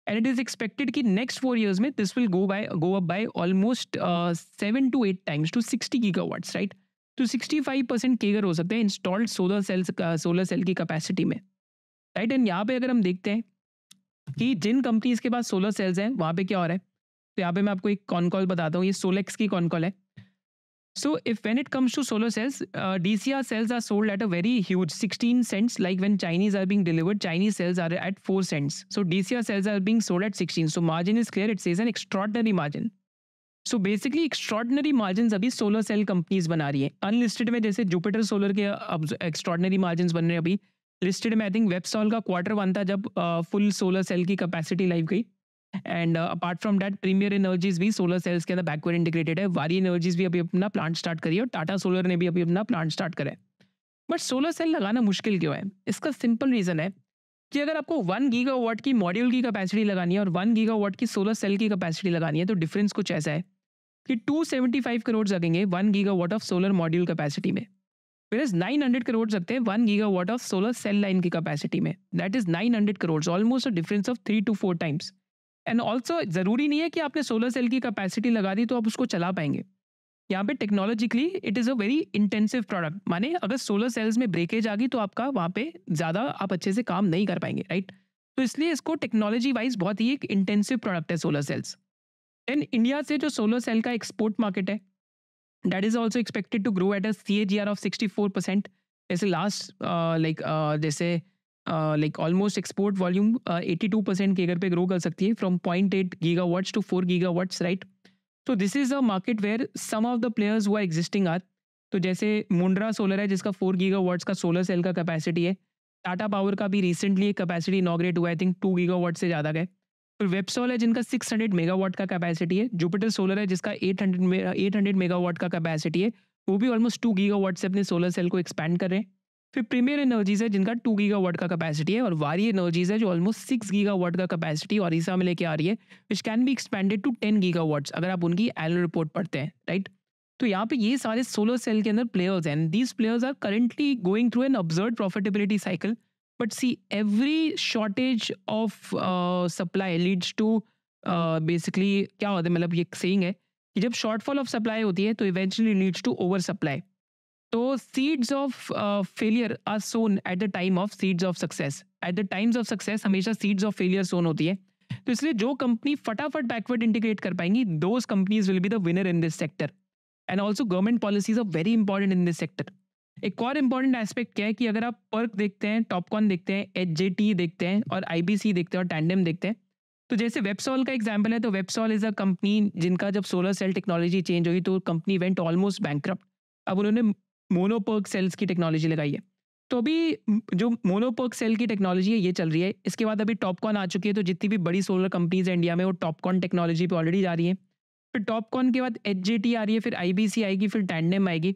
and it is expected ki next 4 years mein this will go by go up by almost uh, 7 to 8 times to 60 gigawatts right to 65 kegar ho sakte सकते installed solar cells uh, solar cell ki capacity mein right and yahan pe agar hum dekhte hain ki jin companies ke paas solar cells hain wahan pe kya ho raha hai तो यहाँ पे मैं आपको एक कॉन कॉल बताता हूँ ये सोलेक्स की कॉन कॉल है So if when it comes to solar cells, uh, DCR cells are sold at a very huge 16 cents. Like when Chinese are being delivered, Chinese cells are at 4 cents. So DCR cells are being sold at 16. So margin is clear. It says an extraordinary margin. So basically extraordinary margin अभी सोलर सेल कंपनीज बना रही है अनलिस्टेड में जैसे जुपिटर सोलर के अब एक्स्ट्रॉडनरी मार्जिन बन रहे हैं अभी लिस्टेड में आई थिंक वेबसॉल का क्वार्टर वन था जब फुल सोलर सेल की कैपेसिटी लाइव गई and apart from that Premier Energies भी सोलर सेल्स के अंदर बैकवर्ड इंटीग्रेटेड है वारी एनर्जीज भी अभी अपना प्लांट स्टार्ट करी है और टाटा सोलर ने भी अभी अपना प्लांट स्टार्ट करा है बट सोलर सेल लगाना मुश्किल क्यों है इसका सिंपल रीज़न है कि अगर आपको वन गीगा वॉट की मॉड्यूल की कैपेसिटी लगानी है और वन गीगा वॉट की सोलर सेल की कैपेसिटी लगानी है तो डिफरेंस कुछ ऐसा है कि टू सेवेंटी फाइव करोड़ लगेंगे one giga watt of solar module capacity में नाइन हंड्रेड करोड़ लगते हैं one giga watt of solar cell line की कैपेसिटी में that is nine hundred crore almost a difference of three to four times and also ज़रूरी नहीं है कि आपने सोलर सेल की कैपेसिटी लगा दी तो आप उसको चला पाएंगे यहाँ पे technologically it is a very intensive product माने अगर सोलर सेल्स में ब्रेकेज आ गई तो आपका वहाँ पे ज़्यादा आप अच्छे से काम नहीं कर पाएंगे राइट तो इसलिए इसको टेक्नोलॉजी वाइज बहुत ही एक इंटेंसिव प्रोडक्ट है सोलर सेल्स देन इंडिया से जो सोलर सेल का एक्सपोर्ट मार्केट है that is also expected to grow at a C A G R of sixty four percent जैसे लास्ट लाइक uh, uh, जैसे like almost export volume two percent के पे ग्रो कर सकती है from point eight gigawatts to four gigawatts right तो this is a market where some of the players हुआ एग्जिस्टिंग आर तो जैसे मुंड्रा सोलर है जिसका फोर गीगा वर्ट्स का सोलर सेल का कैपेसिटी है टाटा पावर का भी रिसेंटली एक कैपेसिटी इनाग्रेट हुआ आई थिंक टू गीगा वर्ट से ज़्यादा गए फिर वेबसॉल है जिनका सिक्स हंड्रेड मेगा वाट का कैपेसिटी है जुपिटर सोलर है जिसका eight eight hundred hundred megawatt का कैपेसिटी है वो भी ऑलमोस्ट टू गीगा वाट से अपने सोलर सेल को एक्सपैंड कर रहे हैं फिर प्रीमियर एनर्जीज है जिनका टू गीगा वर्ड का कपैसिटी है और वारी एनर्जीज है जो ऑलमोस्ट सिक्स गीगा वर्ड का कपैसिटी और ईसा में लेके आ रही है which can be expanded to ten gigawatts अगर आप उनकी एनुअल रिपोर्ट पढ़ते हैं राइट तो यहाँ पे ये सारे सोलर सेल के अंदर प्लेयर्स हैं these players are currently going through an observe profitability cycle but see every shortage of supply leads to basically क्या होता है मतलब ये सेइंग है कि जब शॉर्टफॉल ऑफ सप्लाई होती है तो eventually leads to over supply तो seeds of failure are sown at the time of seeds of success at the times of success हमेशा सीड्स ऑफ फेलियर सोन होती है तो इसलिए जो कंपनी फटाफट बैकवर्ड इंटीग्रेट कर पाएंगी those companies will be the winner in this sector and also government policies are very important in this sector एक और इंपॉर्टेंट एस्पेक्ट क्या है कि अगर आप पर्क देखते हैं टॉपकॉन देखते हैं एच देखते हैं और आई देखते हैं और टैंडम देखते हैं तो जैसे वेबसॉल का एग्जाम्पल है तो वेबसॉल इज अ कंपनी जिनका जब सोलर सेल टेक्नोलॉजी चेंज हुई तो कंपनी वेंट ऑलमोस्ट बैंक अब उन्होंने मोनोपर्क सेल्स की टेक्नोलॉजी लगाई है तो अभी जो मोनोपर्क सेल की टेक्नोलॉजी है ये चल रही है इसके बाद अभी टॉपकॉन आ चुकी है तो जितनी भी बड़ी सोलर कंपनीज है इंडिया में वो टॉपकॉन टेक्नोलॉजी पर ऑलरेडी जा रही है फिर टॉपकॉन के बाद एच आ रही है फिर आई आएगी फिर टैंडम आएगी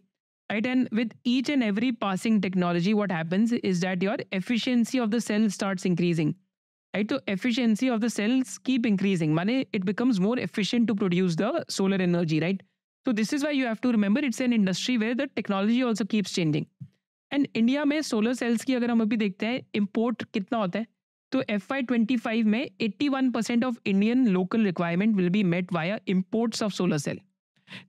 right and with each and every passing technology what happens is that your efficiency of the cell start increasing right तो efficiency of the cells keep increasing माने it becomes more efficient to produce the solar energy right तो this is why you have to remember it's an industry where the technology also keeps changing and India में सोलर सेल्स की अगर हम अभी देखते हैं इम्पोर्ट कितना होता है तो एफ आई ट्वेंटी फाइव में eighty one percent of Indian local requirement will be met via imports of solar cell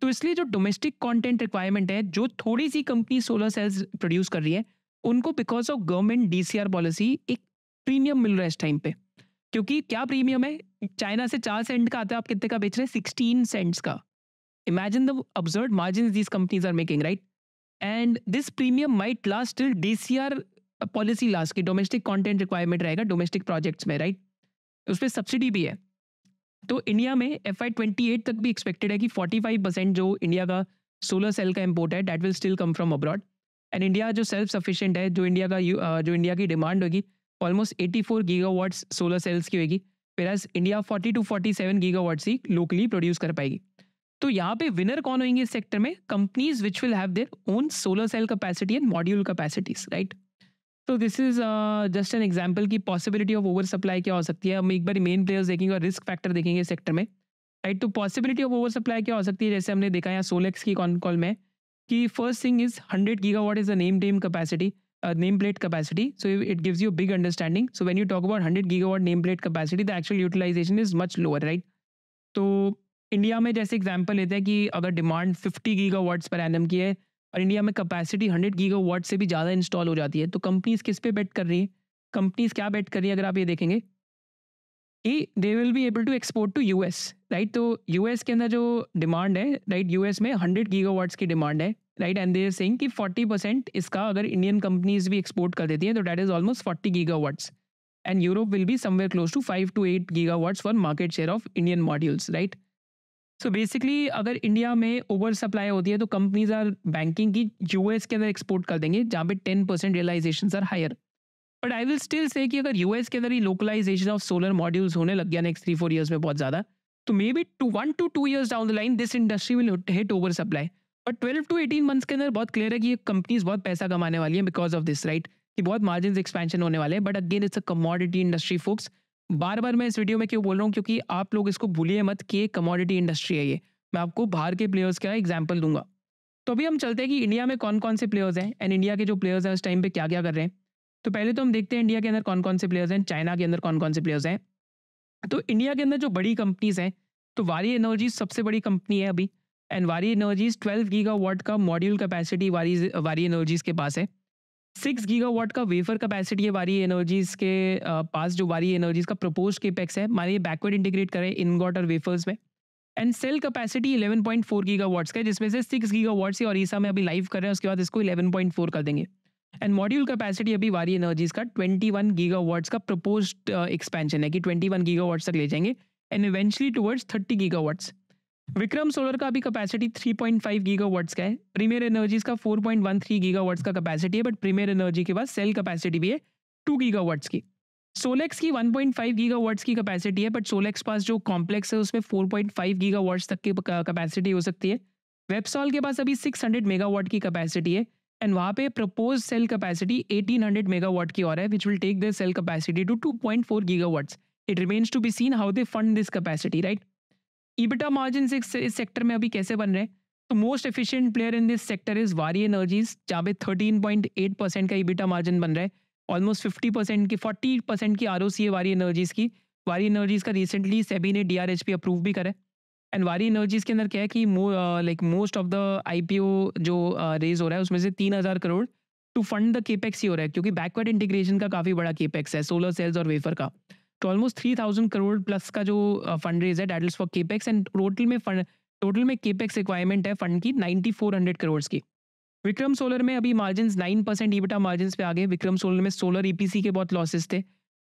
तो इसलिए जो डोमेस्टिक कॉन्टेंट रिक्वायरमेंट है जो थोड़ी सी कंपनी सोलर सेल्स प्रोड्यूस कर रही है उनको because of government D C R policy एक प्रीमियम मिल रहा है इस टाइम पे क्योंकि क्या प्रीमियम है चाइना से चार सेंट का आता है आप कितने का बेच रहे हैं सिक्सटीन सेंट्स का Imagine the absurd margins these companies are making, right? And this premium might last till DCR policy last की डोमेस्टिक कंटेंट रिक्वायरमेंट रहेगा डोमेस्टिक प्रोजेक्ट्स में राइट उस पर सब्सिडी भी है तो इंडिया में एफ आई ट्वेंटी एट तक भी एक्सपेक्टेड है कि फोर्टी फाइव परसेंट जो इंडिया का सोलर सेल का इम्पोर्ट है that will still come from abroad and India जो सेल्फ सफिशियंट है जो इंडिया का uh, जो इंडिया की डिमांड होगी almost eighty four gigawatts solar cells की होगी फिर as India forty two forty seven giga gigawatts ही लोकली प्रोड्यूस कर पाएगी तो यहाँ पे विनर कौन होंगे इस सेक्टर में companies which will have their own solar cell capacity and module capacities right तो this is just an example की पॉसिबिलिटी ऑफ ओवर सप्लाई क्या हो सकती है हम एक बार मेन प्लेयर्स देखेंगे और रिस्क फैक्टर देखेंगे इस सेक्टर में राइट तो पॉसिबिलिटी ऑफ ओवर सप्लाई क्या हो सकती है जैसे हमने देखा यहाँ सोलेक्स की कॉन कॉल में कि first thing is hundred giga watt is the name टेम capacity name plate capacity so it gives you big understanding so when you talk about hundred giga watt name plate capacity the actual utilization is much lower right तो इंडिया में जैसे एग्जाम्पल लेते हैं कि अगर demand fifty giga words per annum की है और इंडिया में कैपेसिटी हंड्रेड गीगा वर्ड्स से भी ज़्यादा इंस्टॉल हो जाती है तो कंपनीज किस पे बेट कर रही है कंपनीज क्या बेट कर रही है अगर आप ये देखेंगे कि they will be able to export to US right तो एस के अंदर जो डिमांड है राइट एस में हंड्रेड गीगा की डिमांड है राइट एंड देर सेइंग कि फोर्टी परसेंट इसका अगर इंडियन कंपनीज भी एक्सपोर्ट कर देती हैं तो that is almost forty giga watts and Europe will be somewhere close to five to eight giga watts for market share of Indian modules right so so basically अगर इंडिया में ओवर सप्लाई होती है तो कंपनीज आर बैंकिंग की यूएस के अंदर एक्सपोर्ट कर देंगे जहाँ पे ten percent realization are higher but I will still say कि अगर यूएस के अंदर ही लोकलाइजेशन ऑफ सोलर मॉड्यूल्स होने लग गया नेक्स्ट थ्री फोर ईयर्स में बहुत ज़्यादा तो may be two one to two years down the line this industry will hit over supply but twelve to eighteen months के अंदर बहुत क्लियर है कि ये कंपनीज बहुत पैसा कमाने वाली है बिकॉज ऑफ दिस राइट कि बहुत मार्जिन एक्सपेंशन होने वाले हैं but again it's a commodity industry folks बार बार मैं इस वीडियो में क्यों बोल रहा हूँ क्योंकि आप लोग इसको भूलिए मत कि एक कमोडिटी इंडस्ट्री है ये मैं आपको बाहर के प्लेयर्स का एग्जाम्पल दूंगा तो अभी हम चलते हैं कि इंडिया में कौन कौन से प्लेयर्स हैं एंड इंडिया के जो प्लेयर्स हैं उस टाइम पे क्या क्या कर रहे हैं तो पहले तो हम देखते हैं इंडिया के अंदर कौन कौन से प्लेयर्स हैं चाइना के अंदर कौन कौन से प्लेयर्स हैं तो इंडिया के अंदर जो बड़ी कंपनीज हैं तो वारी एनर्जीज सबसे बड़ी कंपनी है अभी and Waaree Energies twelve giga का module capacity Waaree Waaree Energies के पास है सिक्स गीगावाट का वेफर कैपेसिटी है वारी एनर्जीज के पास जो वारी एनर्जीज का प्रपोज केपेक्स है मानिए बैकवर्ड इंटीग्रेट करें इनगॉट और वेफर्स में एंड सेल कैपेसिटी 11.4 गीगावाट्स का जिसमें से सिक्स गीगा गीगावाट्स ही ओरिसा में अभी लाइव कर रहे हैं उसके बाद इसको 11.4 कर देंगे एंड मॉड्यूल कैपेसिटी अभी वारी एनर्जीज का 21 गीगावाट्स का प्रपोज एक्सपेंशन है कि 21 गीगावाट्स तक ले जाएंगे and eventually towards 30 gigawatts Vikram Solar का अभी कैपेसिटी 3.5 पॉइंट का है प्रीमियर एनर्जीज का 4.13 पॉइंट का कैपेसिटी है बट प्रीमियर एनर्जी के पास सेल कैपेसिटी भी है टू गीगा की सोलेक्स की 1.5 गीगावाट्स की कैपेसिटी है बट सोलेक्स पास जो कॉम्प्लेक्स है उसमें 4.5 गीगावाट्स तक की कैपेसिटी हो सकती है वेबसॉल के पास अभी 600 हंड्रेड की कैपेसिटी है एंड वहाँ पे प्रपोज सेल कैपेसिटी 1800 हंड्रेड की और है which will take the cell capacity to 2.4 gigawatts it remains to be seen how they fund this capacity right EBITDA margin इस सेक्टर में अभी कैसे बन रहे हैं तो most efficient player in this sector is Waaree Energies जहाँ पे थर्टीन पॉइंट एट परसेंट का ईबिटा मार्जिन बन रहा है ऑलमोस्ट फिफ्टी परसेंट की फोर्टी परसेंट की आर ओ सी है वारी एनर्जीज की वारी एनर्जीज का रिसेंटली सेबी ने D R H P approve भी करा है एंड वारी एनर्जीज के अंदर क्या है कि like most of the I P O जो रेज हो रहा है उसमें से तीन हज़ार crore to fund the capex ही हो रहा है क्योंकि बैकवर्ड इंटीग्रेशन का काफ़ी बड़ा केपेक्स है सोलर सेल्स और वेफर का तो almost three thousand crore plus का जो फंड uh, रेज है details for capex and total में फंड टोटल में केपेक्स रिक्वायरमेंट है फंड की नाइन्टी फोर हंड्रेड करोड़ की विक्रम सोलर में अभी margin nine percent EBITDA margin पे आ गए विक्रम सोलर में सोलर ईपीसी e के बहुत लॉसेस थे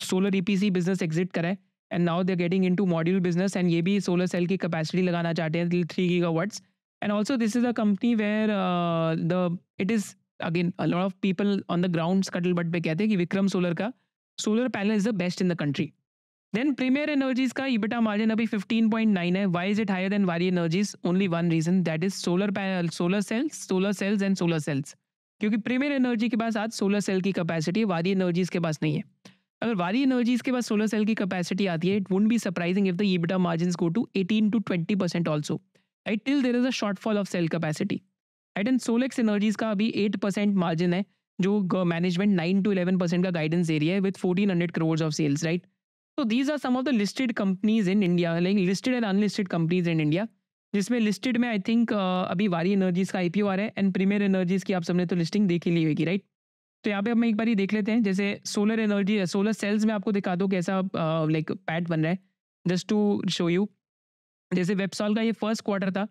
सोलर ईपीसी बिजनेस एग्जिट करा है and now they getting in to module business and ये भी सोलर सेल की कैपेसिटी लगाना चाहते हैं three giga watts and also this is a company where the it is again lot of people on the ground कटल बट पे कहते हैं कि विक्रम सोलर का solar panel is the best in the country then Premier Energies का इबिटा मार्जिन अभी 15.9 है why is it higher than Waaree Energies only one reason that is solar panel solar cells solar cells and solar cells क्योंकि प्रीमियर एनर्जी के पास आज सोलर सेल की कैपेसिटी है वारी एनर्जीज के पास नहीं है अगर वारी एनर्जीज के पास सोलर सेल की कैपेसिटी आती है it would be surprising if the EBITDA margin go to eighteen to twenty percent also I till there is a shortfall of cell capacity right and Solex Energies का अभी एट परसेंट मार्जिन है जो management nine to eleven percent का गाइडेंस दे रही है with fourteen hundred crore of sales right तो these are some of the listed companies in India like listed and unlisted companies in India जिसमें लिस्टेड में आई थिंक uh, अभी वारी एनर्जीज का ओ आ रहा है एंड प्रीमियर एनर्जीज की आप सबने तो लिस्टिंग देख ही ली होगी राइट तो यहाँ पे हम एक बार ही देख लेते हैं जैसे सोलर एनर्जी सोलर सेल्स में आपको दिखा दो कैसा लाइक uh, पैट like, बन रहा है जस्ट टू शो यू जैसे वेबसॉल का ये फर्स्ट क्वार्टर था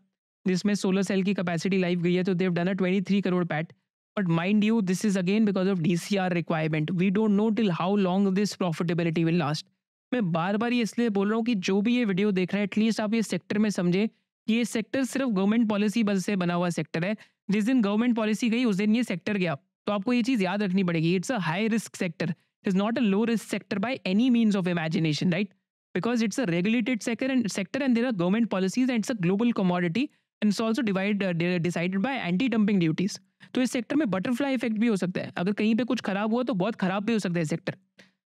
जिसमें सोलर सेल की कैपेसिटी लाइफ गई है तो they've done a twenty three crore PAT but mind you this is again because of D C R requirement we don't know till how long this profitability will last मैं बार बार ये इसलिए बोल रहा हूँ कि जो भी ये वीडियो देख रहा है एटलीस्ट आप ये सेक्टर में समझे कि ये सेक्टर सिर्फ गवर्नमेंट पॉलिसी बस से बना हुआ सेक्टर है जिस दिन गवर्नमेंट पॉलिसी गई उस दिन ये सेक्टर गया तो आपको ये चीज़ याद रखनी पड़ेगी it's a high risk sector it is not a low risk sector by any means of imagination right because it's a regulated sector and sector and there are government policies and it's a global commodity and it's also divide decided decided anti dumping duties तो इस सेक्टर में बटरफ्लाई इफेक्ट भी हो सकता है अगर कहीं पे कुछ खराब हुआ तो बहुत खराब भी हो सकता है सेक्टर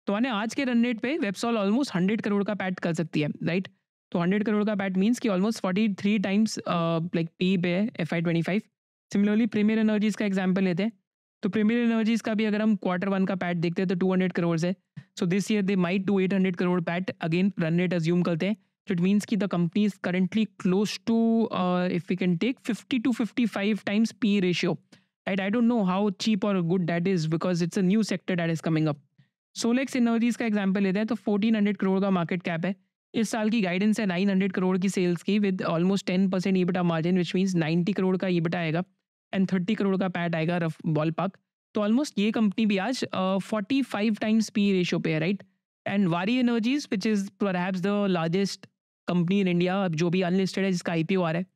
तो माने आज के रन रेट पे वेबसॉल ऑलमोस्ट हंड्रेड करोड़ का पैट कर सकती है राइट तो हंड्रेड करोड़ का पैट मीन्स कि almost forty three times like P पे है एफ आई twenty five similarly Premier Energies का एग्जाम्पल लेते हैं तो प्रीमियर एनर्जीज का भी अगर हम क्वार्टर वन का पैट देखते हैं तो टू हंड्रेड करोड़ है so this year they might to eight hundred crore PAT again run rate assume करते हैं तो इट मीन्स की the company is currently close to if you can take fifty to fifty five times P ratio at I don't know how cheap और good that is because it's a new sector that is coming up Solex Energies का एग्जाम्पल लेते हैं तो फोर्टीन हंड्रेड करोड़ का मार्केट कैप है इस साल की गाइडेंस है नाइन हंड्रेड करोड़ की सेल्स की with almost ten percent EBITDA margin which means ninety crore का बटा आएगा एंड थर्टी करोड़ का पैट आएगा रफ बॉल पार्क तो ऑलमोस्ट ये कंपनी भी आज forty five times P ratio पे है right and Waaree Energies which is पर the largest company in India अब जो भी अनलिस्टेड है जिसका आई आ रहा है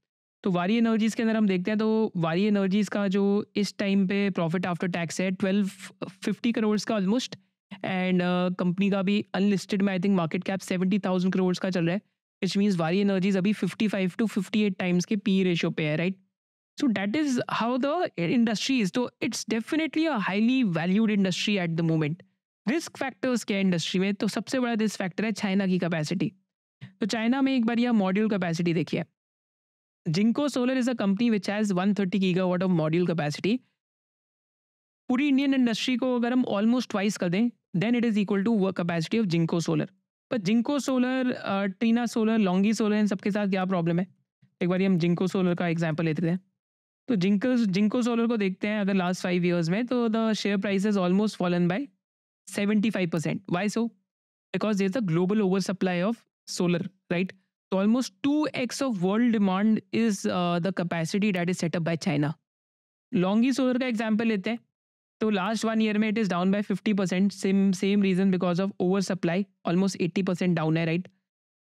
तो वारी एनर्जीज़ के अंदर हम देखते हैं तो वारी एनर्जीज़ का जो इस टाइम पे प्रॉफिट आफ्टर टैक्स है ट्वेल्व फिफ्टी करोड़ का ऑलमोस्ट एंड कंपनी uh, का भी अनलिस्टेड में I think market cap seventy thousand crore का चल रहा है इट मीन्स वारी एनर्जीज अभी fifty five to fifty eight times के पी रेशियो e पे है right so that is how the industry is तो it's definitely a highly valued industry at the moment risk factors क्या इंडस्ट्री में तो सबसे बड़ा रिस्क फैक्टर है चाइना की कैपेसिटी तो चाइना में एक बार यह मॉड्यूल कैपेसिटी देखिए Jinko Solar is a company which has one thirty gigawatt of module capacity पूरी इंडियन इंडस्ट्री को अगर हम ऑलमोस्ट ट्वाइस कर दें then it is equal to work capacity of Jinko Solar पर Jinko Solar Trina Solar Longi Solar इन सबके साथ क्या प्रॉब्लम है एक बार हम जिंको सोलर का एग्जाम्पल लेते हैं तो जिंको जिंको सोलर को देखते हैं अगर लास्ट फाइव ईयर्स में तो the share price is almost fallen by seventy five percent why so because there the global over supply of solar right तो almost two X of world demand is the capacity that is set up by China Longi Solar का एग्जाम्पल लेते हैं So last one year, mate, it is down by 50%. Same same reason because of oversupply, almost 80% down, right?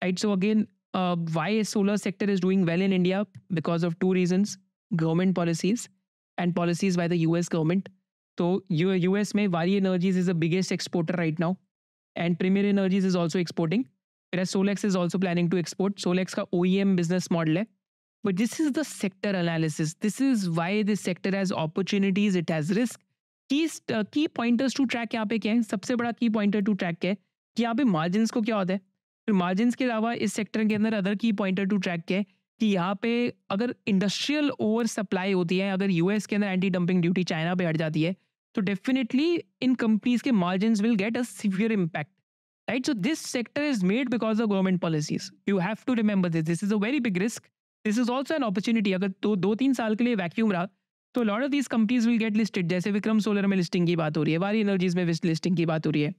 Right. So again, uh, why solar sector is doing well in India because of two reasons: government policies and policies by the U.S. government. So U.S. में Vary Energies is the biggest exporter right now, and Premier Energies is also exporting. Whereas Solex is also planning to export. Solex का OEM business model है. But this is the sector analysis. This is why this sector has opportunities, it has risk, की की पॉइंटर्स टू ट्रैक यहाँ पे क्या है सबसे बड़ा की पॉइंटर टू ट्रैक क्या है कि यहाँ पे मार्जिन को क्या होता है फिर मार्जिन के अलावा इस सेक्टर के अंदर अदर की पॉइंटर टू ट्रैक क्या है कि यहाँ पे अगर इंडस्ट्रियल ओवर सप्लाई होती है अगर यूएस के अंदर एंटी डंपिंग ड्यूटी चाइना पे हट जाती है तो डेफिनेटली इन कंपनीज के margin will get a severe impact right so this sector is made because of government policies you have to remember this this is a very big risk this is also an opportunity अगर तो दो तीन साल के लिए वैक्यूम रहा तो lot of these companies will get listed जैसे विक्रम सोलर में लिस्टिंग की बात हो रही है वारी एनर्जीज में लिस्टिंग की बात हो रही है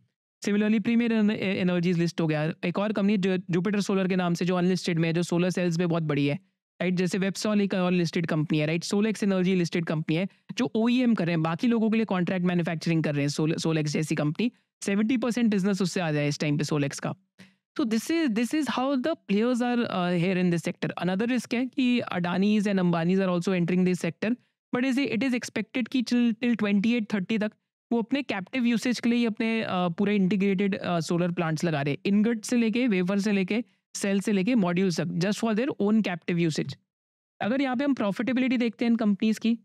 सिमिलरली प्रीमियर एनर्जीज लिस्ट हो गया एक और कंपनी जो जुपिटर सोलर के नाम से जो अनलिस्टेड में है जो सोलर सेल्स में बहुत बड़ी है राइट जैसे वेबसॉल एक और लिस्टेड कंपनी है right Solex energy listed company है जो ओ e कर रहे हैं बाकी लोगों के लिए कॉन्ट्रैक्ट मैन्युफैक्चरिंग कर रहे हैं सोलेक्स जैसी कंपनी सेवेंटी परसेंट बिजनेस उससे आ जाए इस टाइम पे सोलेक्स का तो this is this is how the players are here in this sector another risk है कि Adanis and Ambanis are also entering this sector but is it is expected कि टिल ट्वेंटी एट थर्टी तक वो अपने कैप्टिव यूसेज के लिए अपने पूरे इंटीग्रेटेड सोलर प्लांट्स लगा रहे हैं इनगट से लेके वेवर से लेके सेल से लेके मॉड्यूल तक just for their own captive usage अगर यहाँ पे हम प्रॉफिटेबिलिटी देखते हैं इन कंपनीज की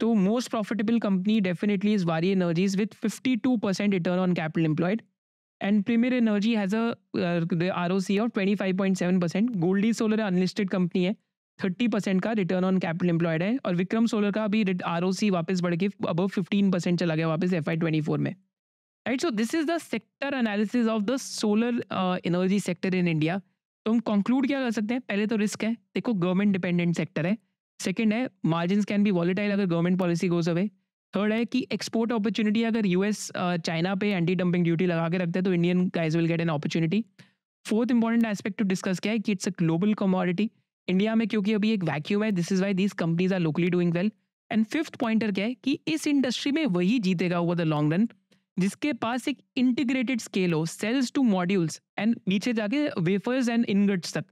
तो most profitable company definitely is Waaree energies with fifty two percent return on capital employed and premier energy has a R O C of twenty five point seven percent Goldi solar unlisted company है थर्टी परसेंट का रिटर्न ऑन कैपिटल एम्प्लॉयड है और विक्रम सोलर का अभी आर ओ सी वापस बढ़ के अबव फिफ्टीन परसेंट चला गया वापस एफ आई ट्वेंटी फोर में right so this is the sector analysis of the solar energy sector in India तो हम कंक्लूड क्या कर सकते हैं पहले तो रिस्क है देखो गवर्नमेंट डिपेंडेंट सेक्टर है सेकेंड है मार्जिन कैन बी वॉलिटाइल अगर government policy goes away third है कि एक्सपोर्ट अपॉर्चुनिटी अगर यूएस चाइना uh, पे एंटी डंपिंग ड्यूटी लगा के रखते हैं तो Indian guys will get an opportunity fourth important aspect to discuss किया है कि it's a global commodity India में क्योंकि अभी एक वैक्यूम है this is why this companies are locally doing well and fifth pointer क्या है कि इस इंडस्ट्री में वही जीतेगा ओवर द लॉन्ग रन जिसके पास एक इंटीग्रेटेड स्केल हो सेल्स टू मॉड्यूल्स एंड नीचे जाके वेफर्स एंड इनगट्स तक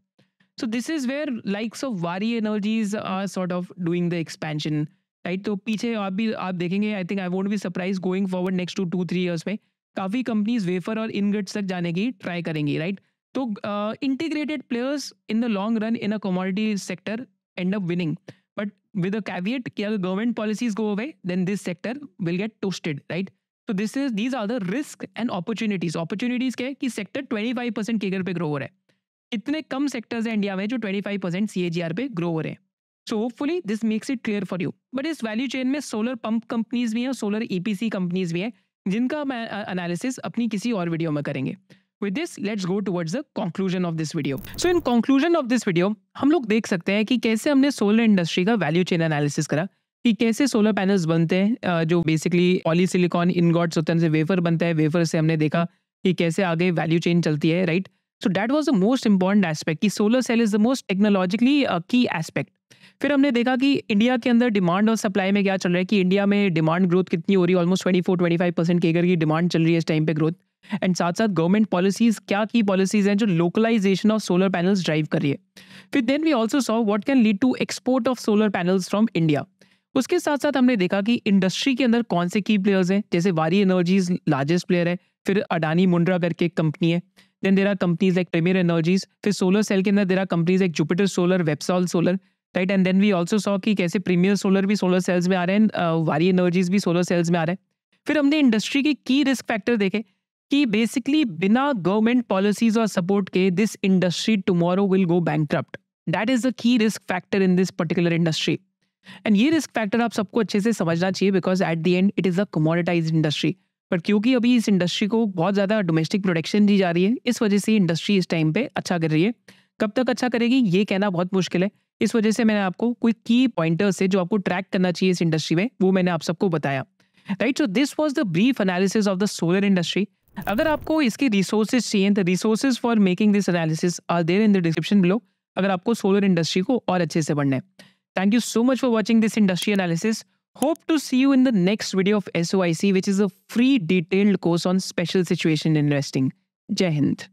so this is where likes of Waaree energies are sort of doing the expansion right तो पीछे आप भी आप देखेंगे I think I won't be surprise going forward next two to three years में काफ़ी कंपनीज वेफर और इनगट्स तक जाने की ट्राई करेंगी राइट right? तो integrated players in the long run in a commodity sector end up winning but with a caveat कि अगर government policies go away then this sector will get toasted right तो this is these are the risk and opportunities opportunities क्या है कि sector twenty five percent CAGR पे ग्रो हो रहा है इतने कम सेक्टर्स हैं इंडिया में जो twenty five percent C A G R पे ग्रो हो रहे हैं so hopefully this makes it clear for you but इस वैल्यू चेन में सोलर पंप कंपनीज भी हैं solar E P C companies भी हैं जिनका मैं अनालिसिस अपनी किसी और वीडियो में करेंगे With this, let's go towards the conclusion of this video. So in conclusion of this video, हम लोग देख सकते हैं कि कैसे हमने सोलर इंडस्ट्री का वैल्यू चेन एनालिसिस करा कि कैसे सोलर पैनल्स बनते हैं जो बेसिकली पॉलीसिलिकॉन इनगॉट्स होते हैं उनसे वेफर बनता है वेफर से हमने देखा कि कैसे आगे वैल्यू चेन चलती है right so that was the most important aspect कि solar cell is the most technologically key aspect फिर हमने देखा कि इंडिया के अंदर डिमांड और सप्लाई में क्या चल रहा है कि इंडिया में डिमांड ग्रोथ कितनी हो रही है almost twenty four twenty five percent CAGR की डिमांड चल रही है इस टाइम पे ग्रोथ एंड साथ साथ गवर्नमेंट पॉलिसीज क्या की पॉलिसीज हैं जो localization of solar panels drive कर रही है फिर then we also saw what can lead to export of solar panels from India उसके साथ साथ हमने देखा कि इंडस्ट्री के अंदर कौन से की प्लेयर्स हैं जैसे वारी एनर्जीज लार्जेस्ट प्लेयर है फिर अडानी मुंड्रा करके एक कंपनी है then there are companies like premier energies फिर सोलर सेल के अंदर there are companies like Jupiter solar Websol solar right and then we also saw कि कैसे प्रीमियर सोलर भी सोलर सेल्स में आ रहे हैं वारी एनर्जीज uh, भी सोलर सेल्स में आ रहे हैं फिर हमने इंडस्ट्री के की रिस्क फैक्टर देखे कि बेसिकली बिना गवर्नमेंट पॉलिसीज और सपोर्ट के this industry tomorrow will go bank that is a key risk factor in this particular industry and ये रिस्क फैक्टर आप सबको अच्छे से समझना चाहिए because at the end it is a commoditize industry पर क्योंकि अभी इस इंडस्ट्री को बहुत ज़्यादा डोमेस्टिक प्रोडक्शन दी जा रही है इस वजह से इंडस्ट्री इस टाइम पे अच्छा कर रही है कब तक अच्छा करेगी ये कहना बहुत मुश्किल है इस वजह से मैंने आपको कोई की पॉइंटर्स है जो आपको ट्रैक करना चाहिए इस इंडस्ट्री में वो मैंने आप सबको बताया right so this was the brief analysis of the solar industry अगर आपको इसके रिसोर्सेज चाहिए तो resources for making this analysis are there in the description below अगर आपको सोलर इंडस्ट्री को और अच्छे से पढ़ना है thank you so much for watching this industry analysis hope to you in the next video of S O I C which is a free detailed course on special situation investing जय हिंद